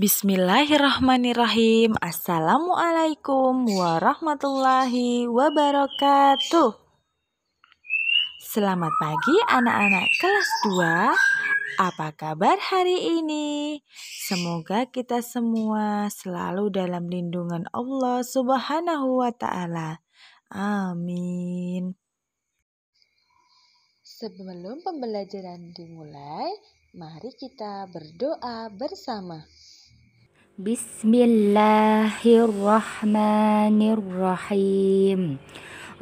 Bismillahirrahmanirrahim. Assalamualaikum warahmatullahi wabarakatuh. Selamat pagi anak-anak kelas 2. Apa kabar hari ini? Semoga kita semua selalu dalam lindungan Allah Subhanahu wa taala. Amin. Sebelum pembelajaran dimulai, mari kita berdoa bersama. بسم الله الرحمن الرحيم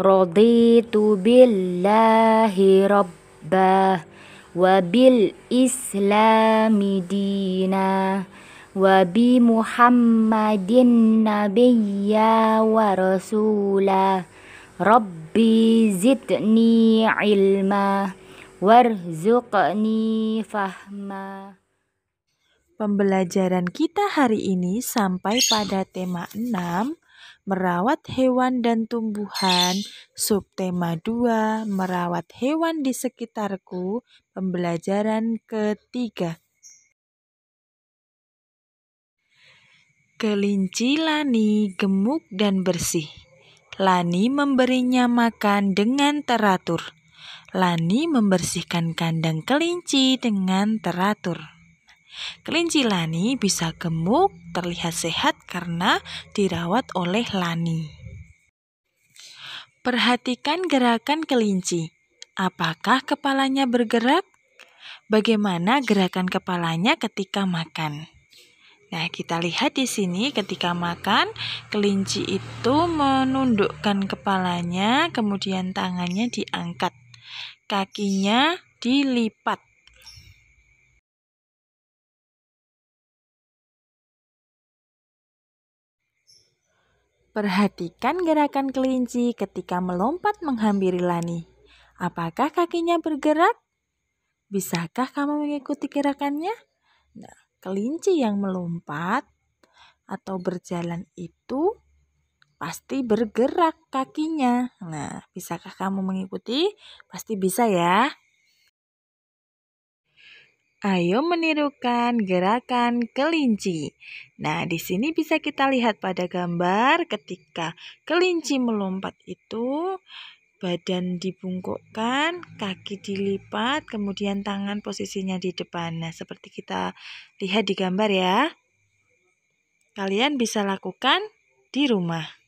رضيت بالله ربا وبالإسلام دينا وبمحمد نبيا ورسولا ربي زدني علما وارزقني فهما Pembelajaran kita hari ini sampai pada tema 6, merawat hewan dan tumbuhan, subtema 2, merawat hewan di sekitarku, pembelajaran ketiga. Kelinci Lani gemuk dan bersih. Lani memberinya makan dengan teratur. Lani membersihkan kandang kelinci dengan teratur. Kelinci lani bisa gemuk, terlihat sehat karena dirawat oleh lani. Perhatikan gerakan kelinci. Apakah kepalanya bergerak? Bagaimana gerakan kepalanya ketika makan? Nah, kita lihat di sini ketika makan, kelinci itu menundukkan kepalanya, kemudian tangannya diangkat. Kakinya dilipat. Perhatikan gerakan kelinci ketika melompat menghampiri Lani. Apakah kakinya bergerak? Bisakah kamu mengikuti gerakannya? Nah, kelinci yang melompat atau berjalan itu pasti bergerak kakinya. Nah, bisakah kamu mengikuti? Pasti bisa ya. Ayo menirukan gerakan kelinci. Nah, di sini bisa kita lihat pada gambar ketika kelinci melompat itu badan dibungkukkan, kaki dilipat, kemudian tangan posisinya di depan. Nah, seperti kita lihat di gambar ya. Kalian bisa lakukan di rumah.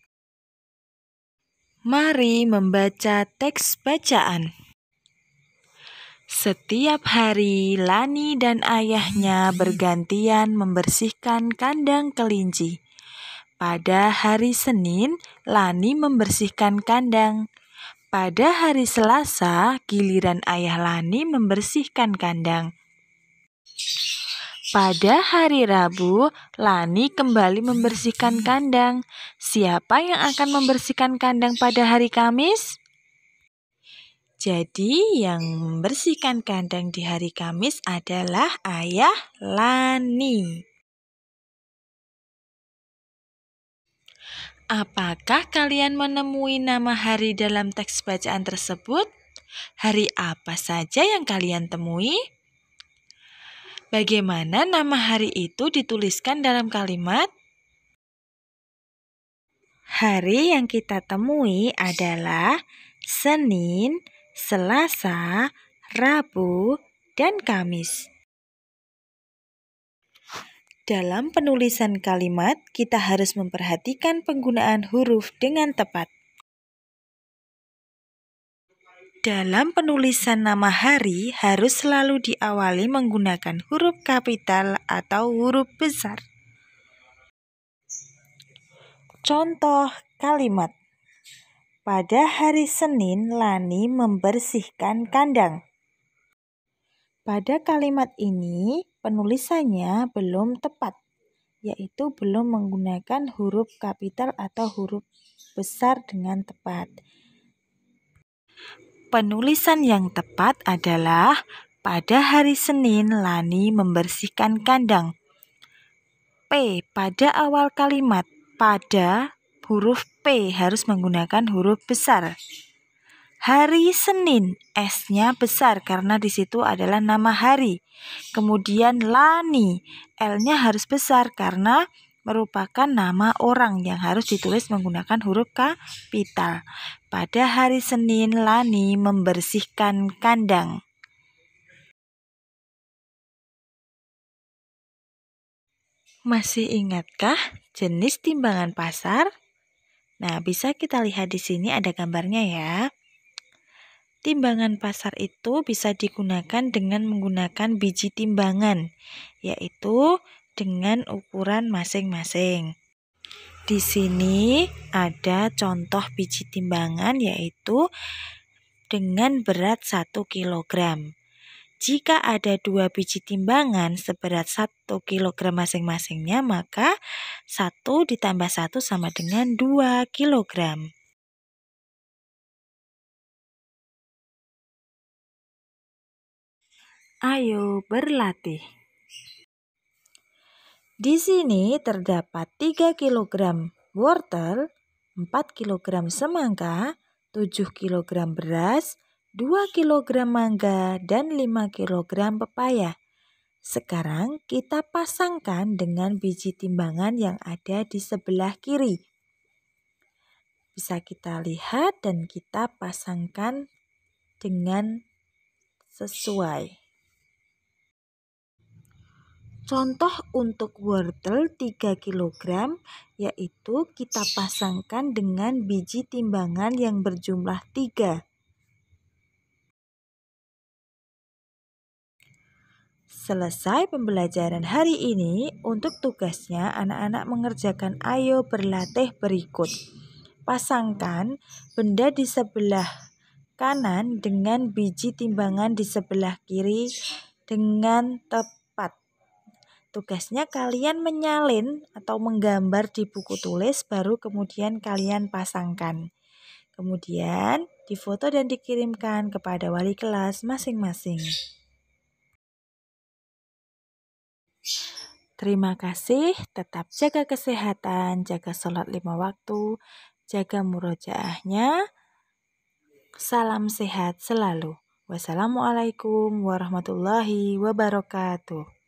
Mari membaca teks bacaan. Setiap hari, Lani dan ayahnya bergantian membersihkan kandang kelinci. Pada hari Senin, Lani membersihkan kandang. Pada hari Selasa, giliran ayah Lani membersihkan kandang. Pada hari Rabu, Lani kembali membersihkan kandang. Siapa yang akan membersihkan kandang pada hari Kamis? Jadi yang membersihkan kandang di hari Kamis adalah ayah Lani. Apakah kalian menemui nama hari dalam teks bacaan tersebut? Hari apa saja yang kalian temui? Bagaimana nama hari itu dituliskan dalam kalimat? Hari yang kita temui adalah Senin, Selasa, Rabu, dan Kamis. Dalam penulisan kalimat, kita harus memperhatikan penggunaan huruf dengan tepat. Dalam penulisan nama hari harus selalu diawali menggunakan huruf kapital atau huruf besar. Contoh kalimat pada hari Senin, Lani membersihkan kandang. Pada kalimat ini, penulisannya belum tepat, yaitu belum menggunakan huruf kapital atau huruf besar dengan tepat. Penulisan yang tepat adalah pada hari Senin, Lani membersihkan kandang. P. Pada awal kalimat, pada huruf P harus menggunakan huruf besar. Hari Senin, S-nya besar karena di situ adalah nama hari. Kemudian Lani, L-nya harus besar karena merupakan nama orang yang harus ditulis menggunakan huruf kapital. Pada hari Senin, Lani membersihkan kandang. Masih ingatkah jenis timbangan pasar? Nah, bisa kita lihat di sini ada gambarnya ya. Timbangan pasar itu bisa digunakan dengan menggunakan biji timbangan, yaitu dengan ukuran masing-masing. Di sini ada contoh biji timbangan yaitu dengan berat 1 kg. Jika ada dua biji timbangan seberat 1 kg masing-masingnya, maka 1 ditambah 1 sama dengan 2 kg. Ayo berlatih. Di sini terdapat 3 kg wortel, 4 kg semangka, 7 kg beras, 2 kg mangga dan 5 kg pepaya. Sekarang kita pasangkan dengan biji timbangan yang ada di sebelah kiri. Bisa kita lihat dan kita pasangkan dengan sesuai. Contoh untuk wortel 3 kg yaitu kita pasangkan dengan biji timbangan yang berjumlah 3. Selesai pembelajaran hari ini, untuk tugasnya anak-anak mengerjakan ayo berlatih berikut. Pasangkan benda di sebelah kanan dengan biji timbangan di sebelah kiri dengan tepat. Tugasnya kalian menyalin atau menggambar di buku tulis baru kemudian kalian pasangkan. Kemudian difoto dan dikirimkan kepada wali kelas masing-masing. Terima kasih, tetap jaga kesehatan, jaga sholat lima waktu, jaga murojaahnya. Salam sehat selalu. Wassalamualaikum warahmatullahi wabarakatuh.